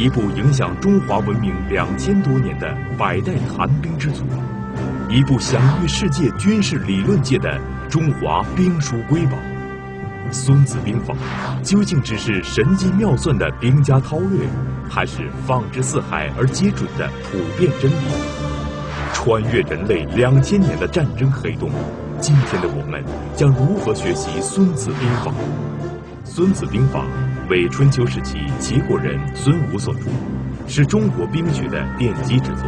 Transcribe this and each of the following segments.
一部影响中华文明两千多年的百代寒冰之祖，一部享誉世界军事理论界的中华兵书瑰宝《孙子兵法》，究竟只是神机妙算的兵家韬略，还是放之四海而皆准的普遍真理？穿越人类两千年的战争黑洞，今天的我们将如何学习《孙子兵法》？《孙子兵法》。为春秋时期齐国人孙武所著，是中国兵学的奠基之作。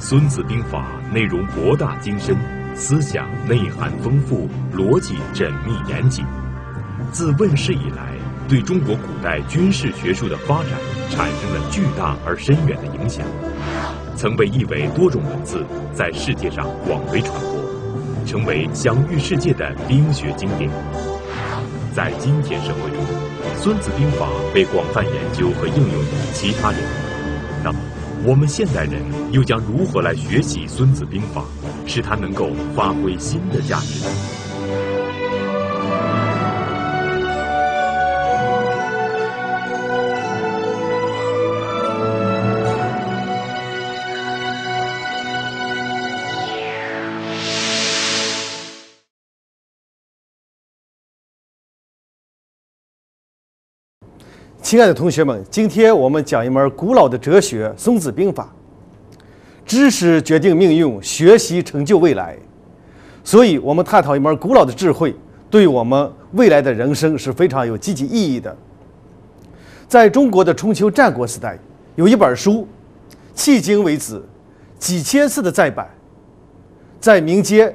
《孙子兵法》内容博大精深，思想内涵丰富，逻辑缜密严谨。自问世以来，对中国古代军事学术的发展产生了巨大而深远的影响。曾被译为多种文字，在世界上广为传播，成为享誉世界的兵学经典。在今天社会中。《孙子兵法》被广泛研究和应用于其他领域，那么，我们现代人又将如何来学习《孙子兵法》，使它能够发挥新的价值？呢？亲爱的同学们，今天我们讲一门古老的哲学《孙子兵法》。知识决定命运，学习成就未来。所以，我们探讨一门古老的智慧，对我们未来的人生是非常有积极意义的。在中国的春秋战国时代，有一本书，迄今为止几千次的再版，在民间、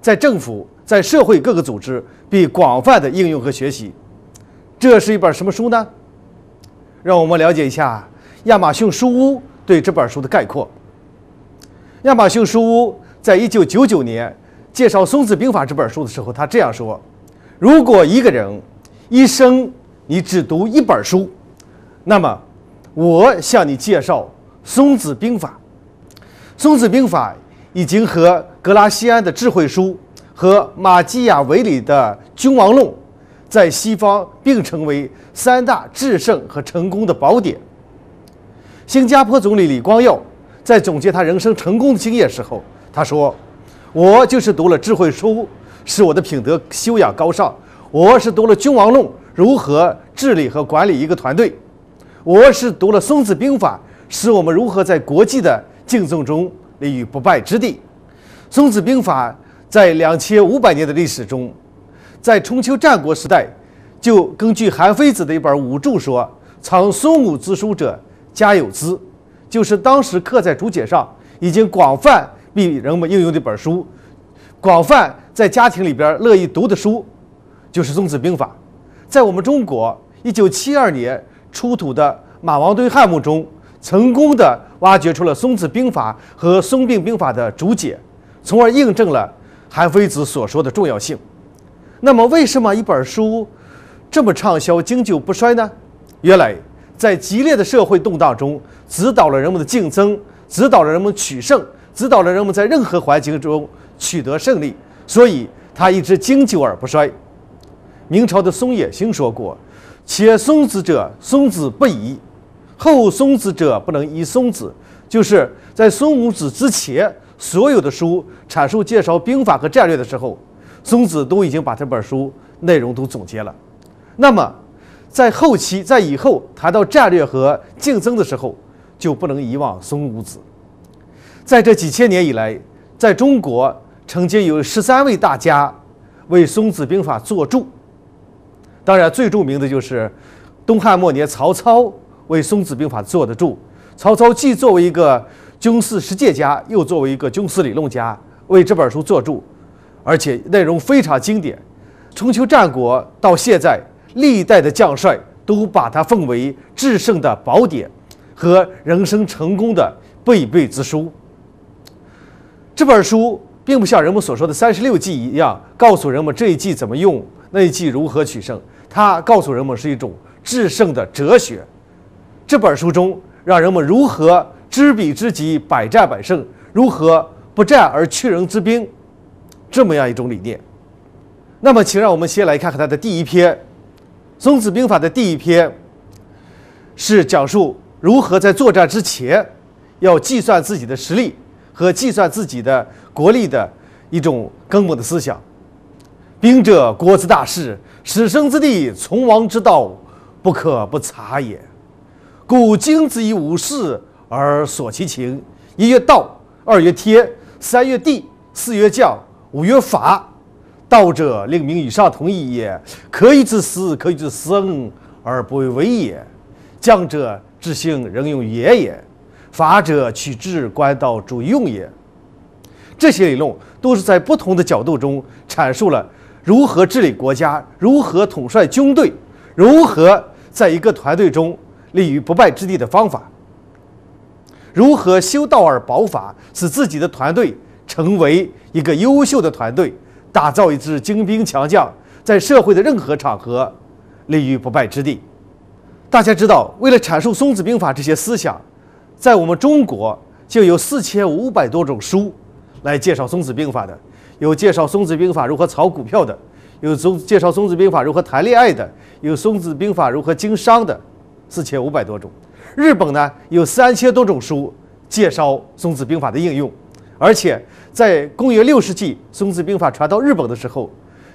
在政府、在社会各个组织被广泛的应用和学习。这是一本什么书呢？让我们了解一下亚马逊书屋对这本书的概括。亚马逊书屋在一九九九年介绍《孙子兵法》这本书的时候，他这样说：“如果一个人一生你只读一本书，那么我向你介绍《孙子兵法》。《孙子兵法》已经和格拉西安的智慧书和马基雅维里的《君王论》。”在西方，并成为三大制胜和成功的宝典。新加坡总理李光耀在总结他人生成功的经验时候，他说：“我就是读了智慧书，使我的品德修养高尚；我是读了《君王论》，如何治理和管理一个团队；我是读了《孙子兵法》，使我们如何在国际的竞争中立于不败之地。”《孙子兵法》在两千五百年的历史中。在春秋战国时代，就根据韩非子的一本《五著》说》，藏孙武之书者家有资。”就是当时刻在竹简上，已经广泛被人们应用的一本书，广泛在家庭里边乐意读的书，就是《孙子兵法》。在我们中国，一九七二年出土的马王堆汉墓中，成功的挖掘出了《孙子兵法》和《孙膑兵法》的竹简，从而印证了韩非子所说的重要性。那么，为什么一本书这么畅销、经久不衰呢？原来，在激烈的社会动荡中，指导了人们的竞争，指导了人们取胜，指导了人们在任何环境中取得胜利，所以它一直经久而不衰。明朝的孙野兴说过：“且孙子者，孙子不移；后孙子者，不能移孙子。”就是在孙武子之前，所有的书阐述介绍兵法和战略的时候。孙子都已经把这本书内容都总结了，那么，在后期在以后谈到战略和竞争的时候，就不能遗忘孙武子。在这几千年以来，在中国曾经有十三位大家为《孙子兵法》作注。当然，最著名的就是东汉末年曹操为《孙子兵法》作的注。曹操既作为一个军事实践家，又作为一个军事理论家，为这本书作注。而且内容非常经典，春秋战国到现在，历代的将帅都把它奉为制胜的宝典和人生成功的必备之书。这本书并不像人们所说的《三十六计》一样，告诉人们这一计怎么用，那一计如何取胜。它告诉人们是一种制胜的哲学。这本书中让人们如何知彼知己，百战百胜；如何不战而屈人之兵。这么样一种理念，那么，请让我们先来看看他的第一篇，《孙子兵法》的第一篇，是讲述如何在作战之前，要计算自己的实力和计算自己的国力的一种根本的思想。兵者，国之大事，死生之地，存亡之道，不可不察也。故君子以五事而索其情：一曰道，二曰天，三曰地，四曰将。五曰：“法道者，令民与上同意也；可以自私，可以自私而不为为也。将者，治性人用也也。法者，取治官道主用也。这些理论都是在不同的角度中阐述了如何治理国家、如何统帅军队、如何在一个团队中立于不败之地的方法，如何修道而保法，使自己的团队成为。”一个优秀的团队，打造一支精兵强将，在社会的任何场合，立于不败之地。大家知道，为了阐述《孙子兵法》这些思想，在我们中国就有四千五百多种书来介绍《孙子兵法》的，有介绍《孙子兵法》如何炒股票的，有《孙》介绍《孙子兵法》如何谈恋爱的，有《孙子兵法》如何经商的，四千五百多种。日本呢，有三千多种书介绍《孙子兵法》的应用，而且。在公元六世纪，《孙子兵法》传到日本的时候，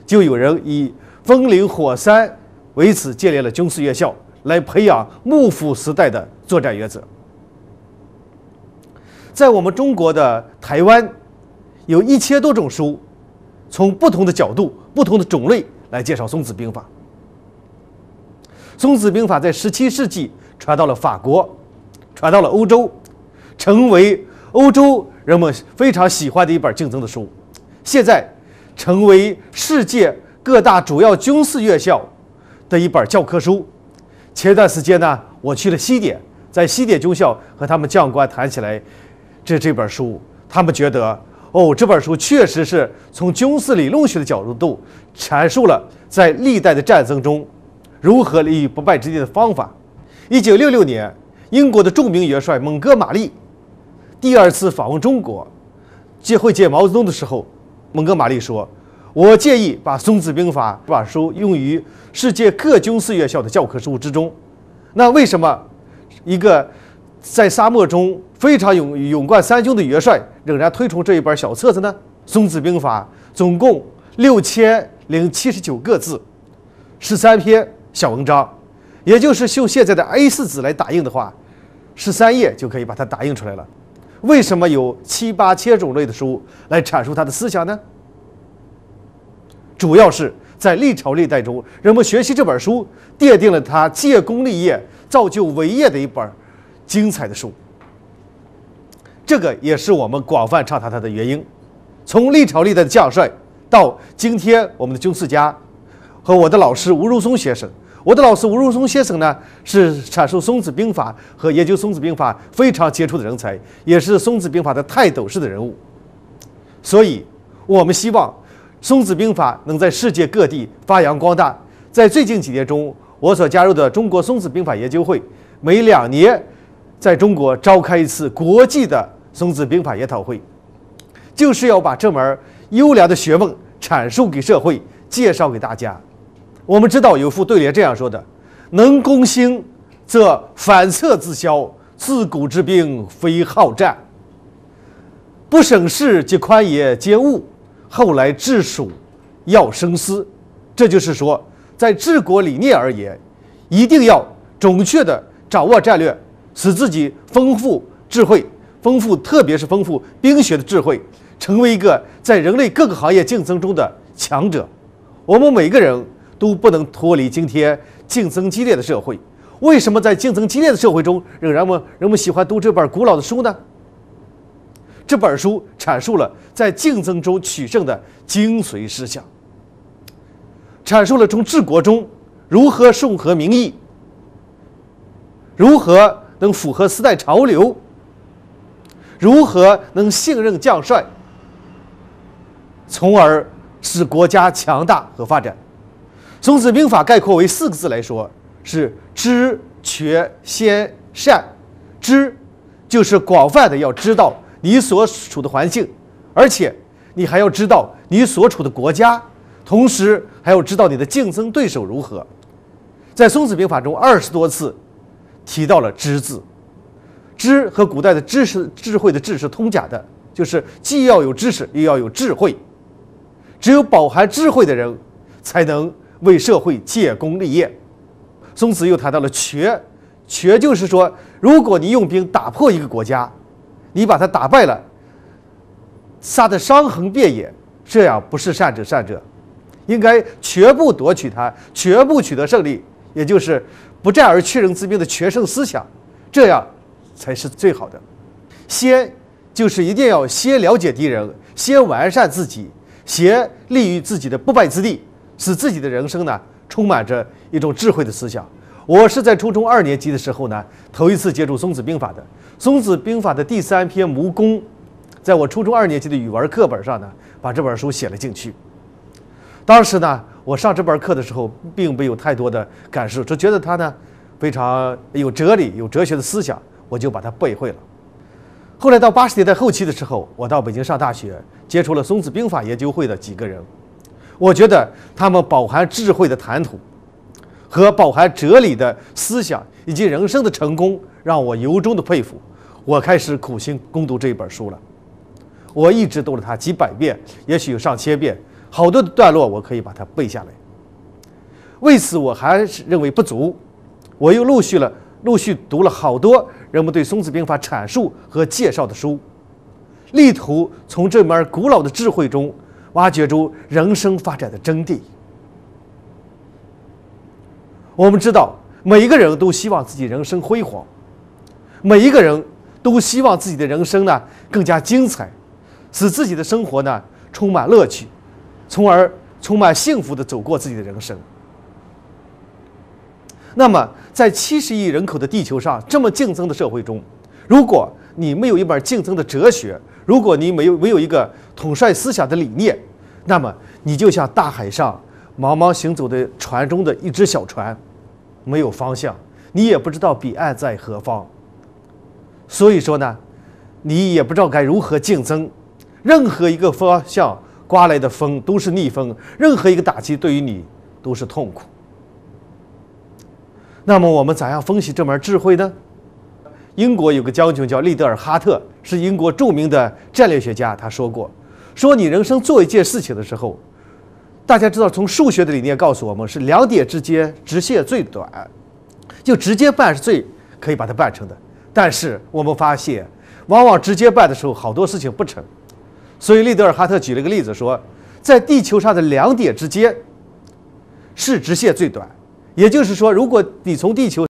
就有人以风林火山为此建立了军事院校，来培养幕府时代的作战原则。在我们中国的台湾，有一千多种书，从不同的角度、不同的种类来介绍《孙子兵法》。《孙子兵法》在十七世纪传到了法国，传到了欧洲，成为。欧洲人们非常喜欢的一本竞争的书，现在成为世界各大主要军事院校的一本教科书。前段时间呢，我去了西点，在西点军校和他们将官谈起来这这本书，他们觉得哦，这本书确实是从军事理论学的角度度阐述了在历代的战争中如何立于不败之地的方法。一九六六年，英国的著名元帅蒙哥马利。第二次访问中国，接会见毛泽东的时候，蒙哥马利说：“我建议把《孙子兵法》这本书用于世界各军事院校的教科书之中。”那为什么一个在沙漠中非常勇勇冠三军的元帅，仍然推崇这一本小册子呢？《孙子兵法》总共六千零七十九个字，十三篇小文章，也就是用现在的 A 四纸来打印的话，十三页就可以把它打印出来了。为什么有七八千种类的书来阐述他的思想呢？主要是在历朝历代中，人们学习这本书，奠定了他建功立业、造就伟业的一本精彩的书。这个也是我们广泛畅谈它的原因。从历朝历代的将帅，到今天我们的军事家和我的老师吴如松先生。我的老师吴如松先生呢，是阐述《孙子兵法》和研究《孙子兵法》非常杰出的人才，也是《孙子兵法》的泰斗式的人物。所以，我们希望《孙子兵法》能在世界各地发扬光大。在最近几年中，我所加入的中国孙子兵法研究会，每两年在中国召开一次国际的孙子兵法研讨会，就是要把这门优良的学问阐述给社会，介绍给大家。我们知道有副对联这样说的：“能攻心，则反侧自消；自古之兵非好战，不省事即宽也皆务。后来治蜀，要深思。”这就是说，在治国理念而言，一定要准确的掌握战略，使自己丰富智慧，丰富特别是丰富兵学的智慧，成为一个在人类各个行业竞争中的强者。我们每个人。都不能脱离今天竞争激烈的社会。为什么在竞争激烈的社会中，仍然们人们喜欢读这本古老的书呢？这本书阐述了在竞争中取胜的精髓思想，阐述了从治国中如何顺合民意，如何能符合时代潮流，如何能信任将帅，从而使国家强大和发展。孙子兵法概括为四个字来说，是知、却先、善。知，就是广泛的要知道你所处的环境，而且你还要知道你所处的国家，同时还要知道你的竞争对手如何。在孙子兵法中，二十多次提到了“知”字，“知”和古代的知识、智慧的“智”是通假的，就是既要有知识，又要有智慧。只有饱含智慧的人，才能。为社会建功立业，孙子又谈到了“权，权就是说，如果你用兵打破一个国家，你把他打败了，杀得伤痕遍野，这样不是善者。善者应该全部夺取他，全部取得胜利，也就是不战而屈人之兵的全胜思想，这样才是最好的。先，就是一定要先了解敌人，先完善自己，先立于自己的不败之地。使自己的人生呢充满着一种智慧的思想。我是在初中二年级的时候呢，头一次接触《孙子兵法》的。《孙子兵法》的第三篇《谋攻》，在我初中二年级的语文课本上呢，把这本书写了进去。当时呢，我上这门课的时候，并没有太多的感受，只觉得它呢，非常有哲理，有哲学的思想，我就把它背会了。后来到八十年代后期的时候，我到北京上大学，接触了《孙子兵法》研究会的几个人。我觉得他们饱含智慧的谈吐，和饱含哲理的思想，以及人生的成功，让我由衷的佩服。我开始苦心攻读这一本书了。我一直读了它几百遍，也许有上千遍。好多段落我可以把它背下来。为此，我还是认为不足。我又陆续了陆续读了好多人们对《孙子兵法》阐述和介绍的书，力图从这门古老的智慧中。挖掘出人生发展的真谛。我们知道，每一个人都希望自己人生辉煌，每一个人都希望自己的人生呢更加精彩，使自己的生活呢充满乐趣，从而充满幸福的走过自己的人生。那么，在七十亿人口的地球上，这么竞争的社会中，如果你没有一本竞争的哲学，如果你没有没有一个统帅思想的理念，那么你就像大海上茫茫行走的船中的一只小船，没有方向，你也不知道彼岸在何方。所以说呢，你也不知道该如何竞争，任何一个方向刮来的风都是逆风，任何一个打击对于你都是痛苦。那么我们咋样分析这门智慧呢？英国有个将军叫利德尔·哈特，是英国著名的战略学家。他说过：“说你人生做一件事情的时候，大家知道，从数学的理念告诉我们是两点之间直线最短，就直接办是最可以把它办成的。但是我们发现，往往直接办的时候，好多事情不成。所以利德尔·哈特举了个例子说，在地球上的两点之间是直线最短，也就是说，如果你从地球……